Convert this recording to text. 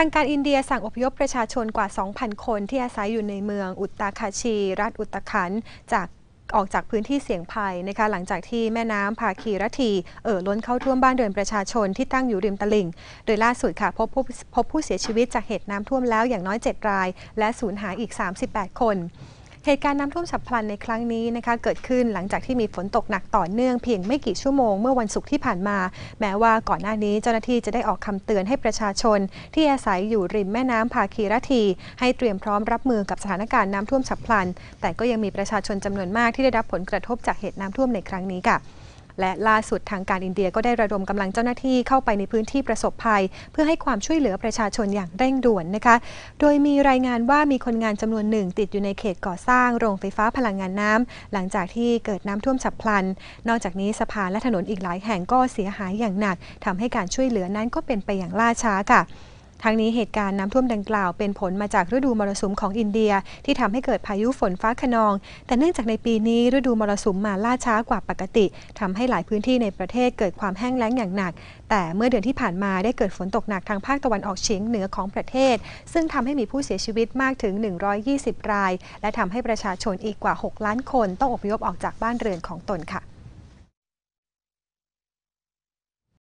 ทางการอินเดียสั่งอพยพประชาชนกว่า 2,000 คน ที่อาศัยอยู่ในเมือง อุตตาคาชีรัฐอุตตขันจากออกจากพื้นที่เสี่ยงภัยนะคะหลังจากที่แม่น้ำภาคีรัทีเอ่อล้นเข้าท่วมบ้านเรือนประชาชนที่ตั้งอยู่ริมตลิ่ง โดยล่าสุดค่ะพบผู้พบผู้เสียชีวิตจากเหตุน้ำท่วมแล้วอย่างน้อย 7 ราย และสูญหายอีก 38 คนเหตุการณ์น้ำท่วมฉับพลันในครั้งนี้นะคะ เกิดขึ้นหลังจากที่มีฝนตกหนักต่อเนื่องเพียงไม่กี่ชั่วโมงเมื่อวันศุกร์ที่ผ่านมา แม้ว่าก่อนหน้านี้เจ้าหน้าที่จะได้ออกคำเตือนให้ประชาชน ที่อาศัยอยู่ริมแม่น้ำภาคีรัตีให้เตรียมพร้อมรับมือกับสถานการณ์น้ำท่วมฉับพลันแต่ก็ยังมีประชาชนจำนวนมากที่ได้รับผลกระทบจากเหตุน้ำท่วมในครั้งนี้ค่ะและล่าสุดทางการอินเดียก็ได้ระดมกำลังเจ้าหน้าที่เข้าไปในพื้นที่ประสบภัย เพื่อให้ความช่วยเหลือประชาชนอย่างเร่งด่วนนะคะ โดยมีรายงานว่ามีคนงานจำนวนหนึ่งติดอยู่ในเขตก่อสร้างโรงไฟฟ้าพลังงานน้ำ หลังจากที่เกิดน้ำท่วมฉับพลัน นอกจากนี้สะพานและถนนอีกหลายแห่งก็เสียหายอย่างหนัก ทำให้การช่วยเหลือนั้นก็เป็นไปอย่างล่าช้าค่ะทั้งนี้เหตุการณ์น้ำท่วมดังกล่าวเป็นผลมาจากฤดูมรสุมของอินเดียที่ทำให้เกิดพายุฝนฟ้าขนอง แต่เนื่องจากในปีนี้ ฤดูมรสุมมาล่าช้ากว่าปกติทำให้หลายพื้นที่ในประเทศเกิดความแห้งแล้งอย่างหนัก แต่เมื่อเดือนที่ผ่านมาได้เกิดฝนตกหนักทางภาคตะวันออกเฉียงเหนือของประเทศ ซึ่งทำให้มีผู้เสียชีวิตมากถึง 120ราย และทำให้ประชาชนอีกกว่า 6 ล้านคนต้องอพยพออกจากบ้านเรือนของตนค่ะ